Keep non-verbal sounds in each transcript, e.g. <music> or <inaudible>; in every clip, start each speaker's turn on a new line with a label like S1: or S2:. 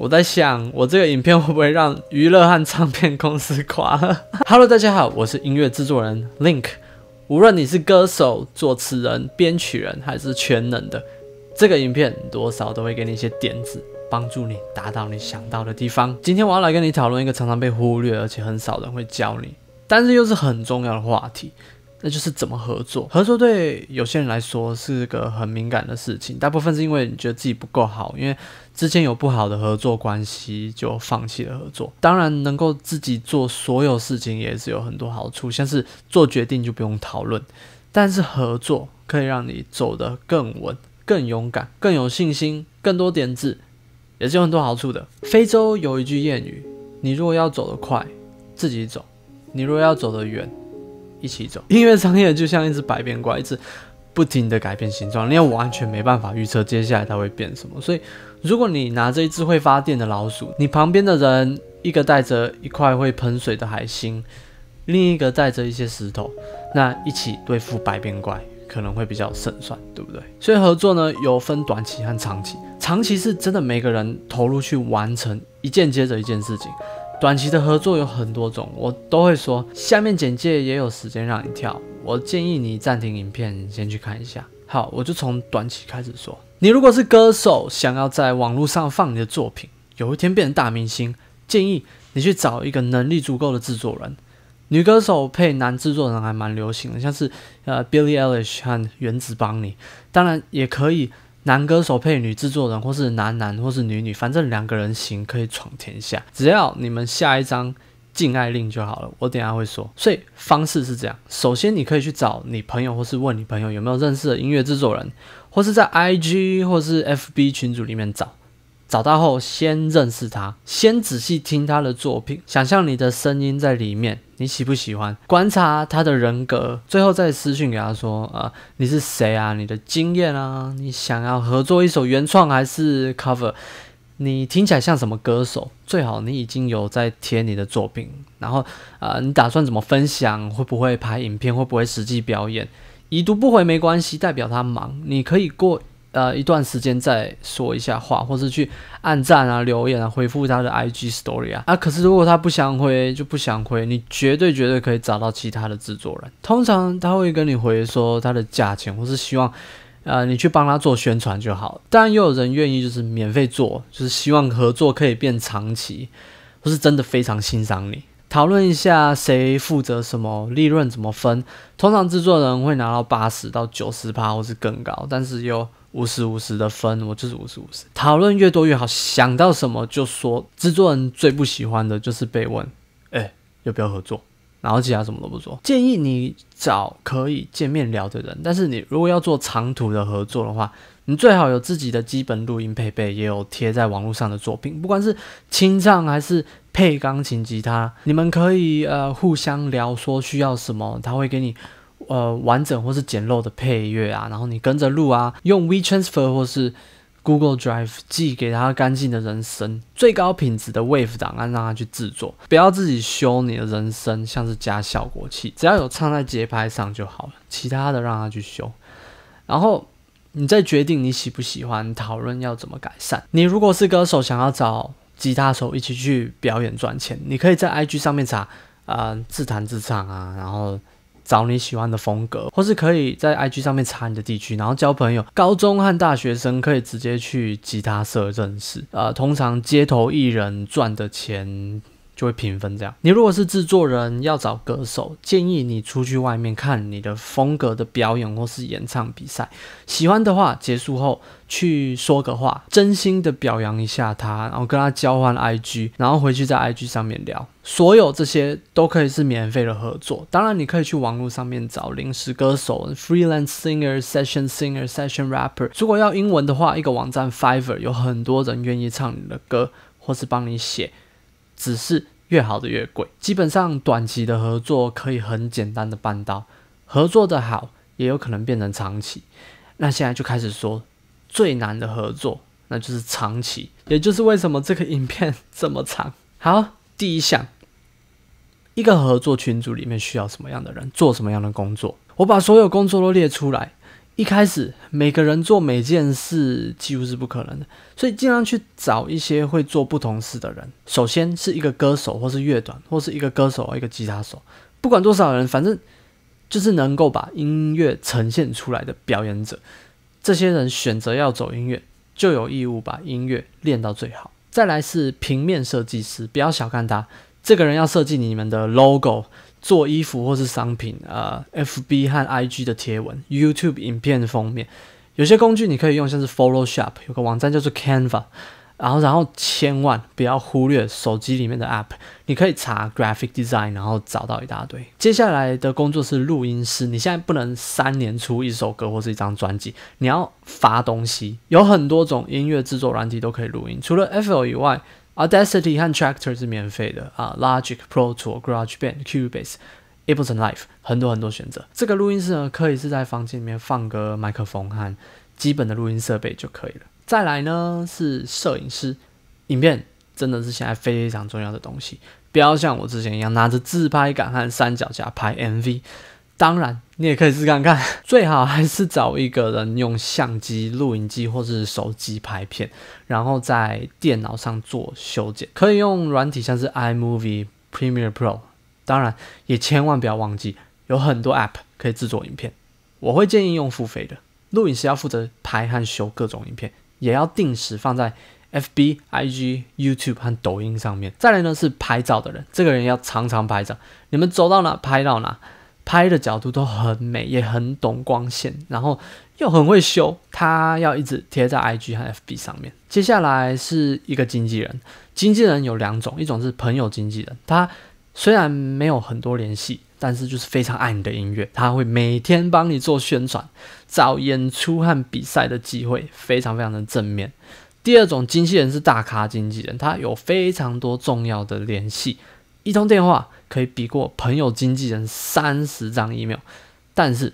S1: 我在想，我这个影片会不会让娱乐和唱片公司垮了？<laughs> Hello，大家好，我是音乐制作人 Link。无论你是歌手、作词人、编曲人，还是全能的，这个影片多少都会给你一些点子，帮助你达到你想到的地方。今天我要来跟你讨论一个常常被忽略，而且很少人会教你，但是又是很重要的话题。那就是怎么合作？合作对有些人来说是个很敏感的事情，大部分是因为你觉得自己不够好，因为之前有不好的合作关系就放弃了合作。当然，能够自己做所有事情也是有很多好处，像是做决定就不用讨论。但是合作可以让你走得更稳、更勇敢、更有信心、更多点子，也是有很多好处的。非洲有一句谚语：你如果要走得快，自己走；你若要走得远，一起走，音乐商业就像一只百变怪，一直不停的改变形状，你要完全没办法预测接下来它会变什么。所以，如果你拿着一只会发电的老鼠，你旁边的人一个带着一块会喷水的海星，另一个带着一些石头，那一起对付百变怪可能会比较胜算，对不对？所以合作呢，有分短期和长期，长期是真的每个人投入去完成一件接着一件事情。短期的合作有很多种，我都会说。下面简介也有时间让你跳，我建议你暂停影片先去看一下。好，我就从短期开始说。你如果是歌手，想要在网络上放你的作品，有一天变成大明星，建议你去找一个能力足够的制作人。女歌手配男制作人还蛮流行的，像是呃 Billy Eilish 和原子邦尼，当然也可以。男歌手配女制作人，或是男男，或是女女，反正两个人行可以闯天下。只要你们下一张禁爱令就好了。我等下会说，所以方式是这样：首先，你可以去找你朋友，或是问你朋友有没有认识的音乐制作人，或是在 IG 或是 FB 群组里面找。找到后，先认识他，先仔细听他的作品，想象你的声音在里面。你喜不喜欢观察他的人格？最后再私信给他说：“呃，你是谁啊？你的经验啊？你想要合作一首原创还是 cover？你听起来像什么歌手？最好你已经有在贴你的作品。然后啊，你打算怎么分享？会不会拍影片？会不会实际表演？已读不回没关系，代表他忙。你可以过。”呃，一段时间再说一下话，或是去按赞啊、留言啊、回复他的 IG story 啊。啊，可是如果他不想回，就不想回，你绝对绝对可以找到其他的制作人。通常他会跟你回说他的价钱，或是希望，呃，你去帮他做宣传就好。当然，又有人愿意就是免费做，就是希望合作可以变长期，或是真的非常欣赏你，讨论一下谁负责什么，利润怎么分。通常制作人会拿到八十到九十趴，或是更高，但是有。五十五十的分，我就是五十五十。讨论越多越好，想到什么就说。制作人最不喜欢的就是被问，哎，要不要合作？然后其他什么都不做。建议你找可以见面聊的人，但是你如果要做长途的合作的话，你最好有自己的基本录音配备，也有贴在网络上的作品，不管是清唱还是配钢琴、吉他，你们可以呃互相聊，说需要什么，他会给你。呃，完整或是简陋的配乐啊，然后你跟着录啊，用 WeTransfer 或是 Google Drive 寄给他干净的人声，最高品质的 WAV e 档案让他去制作，不要自己修你的人声，像是加效果器，只要有唱在节拍上就好了，其他的让他去修，然后你再决定你喜不喜欢，讨论要怎么改善。你如果是歌手，想要找吉他手一起去表演赚钱，你可以在 IG 上面查啊，自弹自唱啊，然后。找你喜欢的风格，或是可以在 IG 上面查你的地区，然后交朋友。高中和大学生可以直接去吉他社认识。呃，通常街头艺人赚的钱。就会平分这样。你如果是制作人要找歌手，建议你出去外面看你的风格的表演或是演唱比赛，喜欢的话结束后去说个话，真心的表扬一下他，然后跟他交换 IG，然后回去在 IG 上面聊。所有这些都可以是免费的合作。当然，你可以去网络上面找临时歌手、freelance singer、session singer、session rapper。如果要英文的话，一个网站 Fiverr 有很多人愿意唱你的歌或是帮你写。只是越好的越贵，基本上短期的合作可以很简单的办到，合作的好也有可能变成长期。那现在就开始说最难的合作，那就是长期，也就是为什么这个影片这么长。好，第一项，一个合作群组里面需要什么样的人，做什么样的工作，我把所有工作都列出来。一开始每个人做每件事几乎是不可能的，所以尽量去找一些会做不同事的人。首先是一个歌手，或是乐短，或是一个歌手，一个吉他手，不管多少人，反正就是能够把音乐呈现出来的表演者。这些人选择要走音乐，就有义务把音乐练到最好。再来是平面设计师，不要小看他，这个人要设计你们的 logo。做衣服或是商品，呃，FB 和 IG 的贴文，YouTube 影片封面，有些工具你可以用，像是 Photoshop，有个网站叫做 Canva，然后然后千万不要忽略手机里面的 App，你可以查 Graphic Design，然后找到一大堆。接下来的工作是录音师，你现在不能三年出一首歌或是一张专辑，你要发东西，有很多种音乐制作软体都可以录音，除了 FL 以外。Audacity 和 t r a c t o r 是免费的啊，Logic Pro、GarageBand、Cubase、Ableton Live，很多很多选择。这个录音室呢，可以是在房间里面放个麦克风和基本的录音设备就可以了。再来呢是摄影师，影片真的是现在非常重要的东西，不要像我之前一样拿着自拍杆和三脚架拍 MV。当然，你也可以试看看，<laughs> 最好还是找一个人用相机、录影机或是手机拍片，然后在电脑上做修剪，可以用软体像是 iMovie、Premiere Pro。当然，也千万不要忘记，有很多 App 可以制作影片。我会建议用付费的录影师要负责拍和修各种影片，也要定时放在 FB、IG、YouTube 和抖音上面。再来呢是拍照的人，这个人要常常拍照，你们走到哪拍到哪。拍的角度都很美，也很懂光线，然后又很会修。他要一直贴在 IG 和 FB 上面。接下来是一个经纪人，经纪人有两种，一种是朋友经纪人，他虽然没有很多联系，但是就是非常爱你的音乐，他会每天帮你做宣传，找演出和比赛的机会，非常非常的正面。第二种经纪人是大咖经纪人，他有非常多重要的联系。一通电话可以比过朋友经纪人三十张 email，但是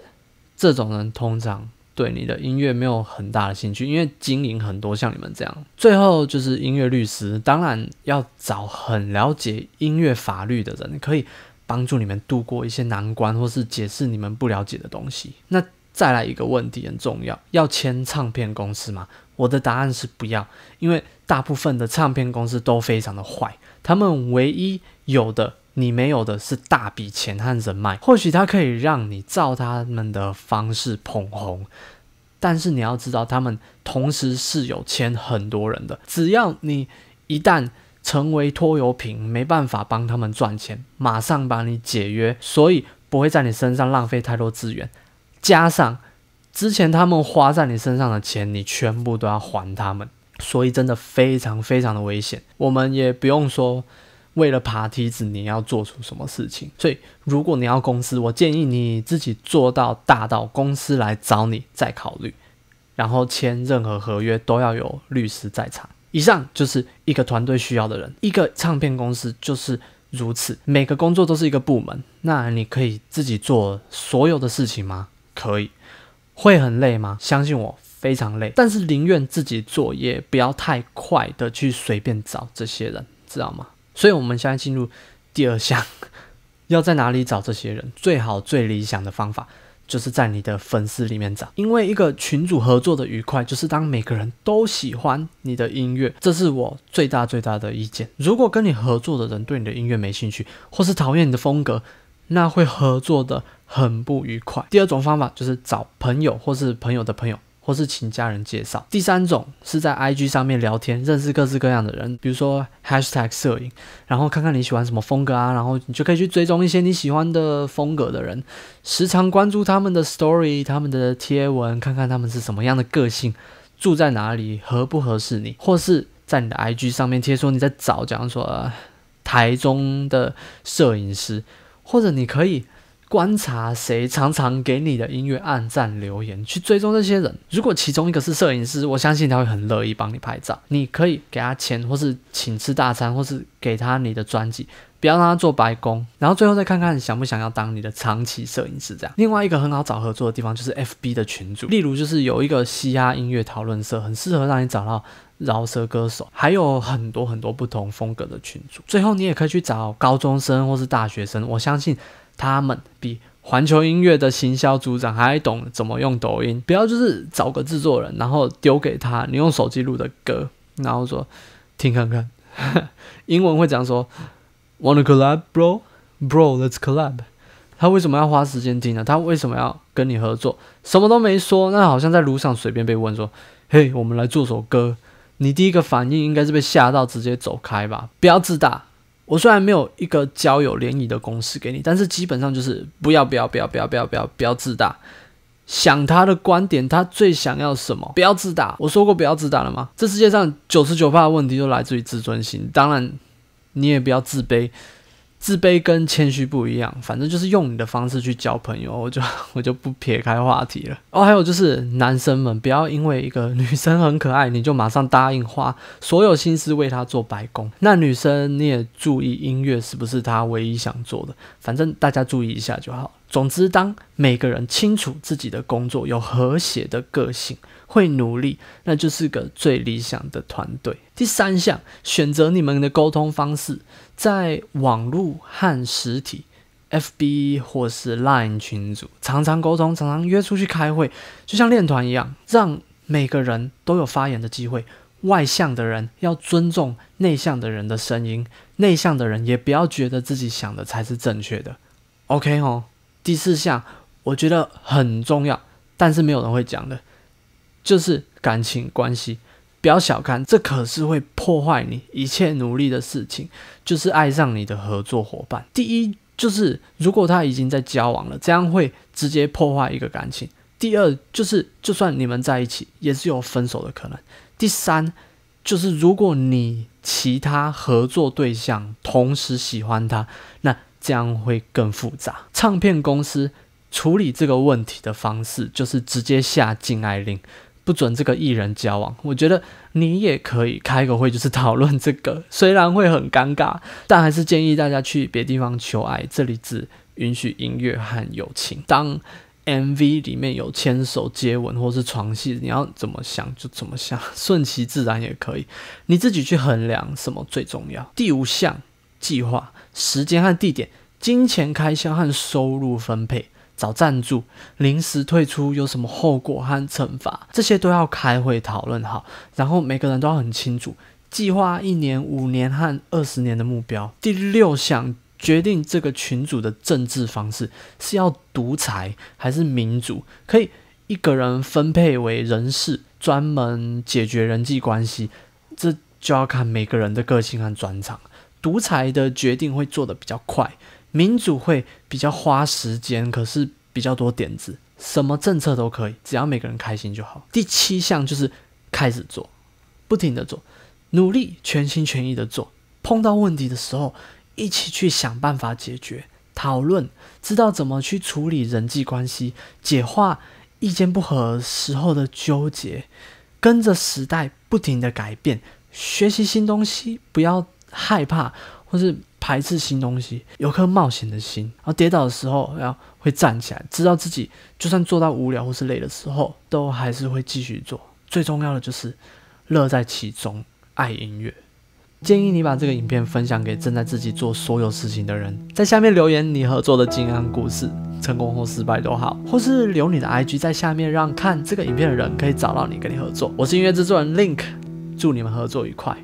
S1: 这种人通常对你的音乐没有很大的兴趣，因为经营很多像你们这样。最后就是音乐律师，当然要找很了解音乐法律的人，可以帮助你们度过一些难关，或是解释你们不了解的东西。那再来一个问题，很重要，要签唱片公司吗？我的答案是不要，因为大部分的唱片公司都非常的坏，他们唯一有的你没有的是大笔钱和人脉，或许它可以让你照他们的方式捧红，但是你要知道，他们同时是有签很多人的，只要你一旦成为拖油瓶，没办法帮他们赚钱，马上把你解约，所以不会在你身上浪费太多资源，加上。之前他们花在你身上的钱，你全部都要还他们，所以真的非常非常的危险。我们也不用说为了爬梯子你要做出什么事情。所以如果你要公司，我建议你自己做到大到公司来找你再考虑，然后签任何合约都要有律师在场。以上就是一个团队需要的人，一个唱片公司就是如此。每个工作都是一个部门，那你可以自己做所有的事情吗？可以。会很累吗？相信我，非常累。但是宁愿自己做，也不要太快的去随便找这些人，知道吗？所以，我们现在进入第二项，<laughs> 要在哪里找这些人？最好、最理想的方法，就是在你的粉丝里面找。因为一个群主合作的愉快，就是当每个人都喜欢你的音乐，这是我最大、最大的意见。如果跟你合作的人对你的音乐没兴趣，或是讨厌你的风格，那会合作的很不愉快。第二种方法就是找朋友，或是朋友的朋友，或是请家人介绍。第三种是在 IG 上面聊天，认识各式各样的人，比如说 Hashtag 摄影，然后看看你喜欢什么风格啊，然后你就可以去追踪一些你喜欢的风格的人，时常关注他们的 Story、他们的贴文，看看他们是什么样的个性，住在哪里，合不合适你，或是，在你的 IG 上面贴说你在找，假如说台中的摄影师。或者你可以观察谁常常给你的音乐按赞留言，去追踪这些人。如果其中一个是摄影师，我相信他会很乐意帮你拍照。你可以给他钱，或是请吃大餐，或是给他你的专辑。不要让他做白工，然后最后再看看想不想要当你的长期摄影师。这样，另外一个很好找合作的地方就是 FB 的群组，例如就是有一个嘻哈音乐讨论社，很适合让你找到饶舌歌手，还有很多很多不同风格的群组。最后，你也可以去找高中生或是大学生，我相信他们比环球音乐的行销组长还懂怎么用抖音。不要就是找个制作人，然后丢给他你用手机录的歌，然后说听看看，<laughs> 英文会讲说。Want to collab, bro? Bro, let's collab. 他为什么要花时间听呢？他为什么要跟你合作？什么都没说，那好像在路上随便被问说：“嘿，我们来做首歌。”你第一个反应应该是被吓到，直接走开吧。不要自大。我虽然没有一个交友联谊的公式给你，但是基本上就是不要，不要，不要，不要，不要，不要，不要自大。想他的观点，他最想要什么？不要自大。我说过不要自大了吗？这世界上九十九的问题都来自于自尊心。当然。你也不要自卑，自卑跟谦虚不一样，反正就是用你的方式去交朋友，我就 <laughs> 我就不撇开话题了。哦，还有就是男生们，不要因为一个女生很可爱，你就马上答应花所有心思为她做白工。那女生你也注意，音乐是不是她唯一想做的？反正大家注意一下就好。总之，当每个人清楚自己的工作，有和谐的个性，会努力，那就是个最理想的团队。第三项，选择你们的沟通方式，在网络和实体，FB 或是 LINE 群组，常常沟通，常常约出去开会，就像练团一样，让每个人都有发言的机会。外向的人要尊重内向的人的声音，内向的人也不要觉得自己想的才是正确的。OK 哦。第四项，我觉得很重要，但是没有人会讲的，就是感情关系，不要小看，这可是会破坏你一切努力的事情。就是爱上你的合作伙伴，第一就是如果他已经在交往了，这样会直接破坏一个感情；第二就是就算你们在一起，也是有分手的可能；第三就是如果你其他合作对象同时喜欢他，那。这样会更复杂。唱片公司处理这个问题的方式就是直接下禁爱令，不准这个艺人交往。我觉得你也可以开个会，就是讨论这个，虽然会很尴尬，但还是建议大家去别地方求爱。这里只允许音乐和友情。当 MV 里面有牵手、接吻或是床戏，你要怎么想就怎么想，顺其自然也可以，你自己去衡量什么最重要。第五项计划。时间和地点、金钱开销和收入分配，找赞助、临时退出有什么后果和惩罚，这些都要开会讨论好。然后每个人都要很清楚，计划一年、五年和二十年的目标。第六项，决定这个群组的政治方式，是要独裁还是民主？可以一个人分配为人事，专门解决人际关系，这就要看每个人的个性和专长。独裁的决定会做的比较快，民主会比较花时间，可是比较多点子，什么政策都可以，只要每个人开心就好。第七项就是开始做，不停的做，努力全心全意的做。碰到问题的时候，一起去想办法解决，讨论，知道怎么去处理人际关系，解化意见不合时候的纠结，跟着时代不停的改变，学习新东西，不要。害怕或是排斥新东西，有颗冒险的心，然后跌倒的时候要会站起来，知道自己就算做到无聊或是累的时候，都还是会继续做。最重要的就是乐在其中，爱音乐。建议你把这个影片分享给正在自己做所有事情的人，在下面留言你合作的金安故事，成功或失败都好，或是留你的 IG 在下面，让看这个影片的人可以找到你，跟你合作。我是音乐制作人 Link，祝你们合作愉快。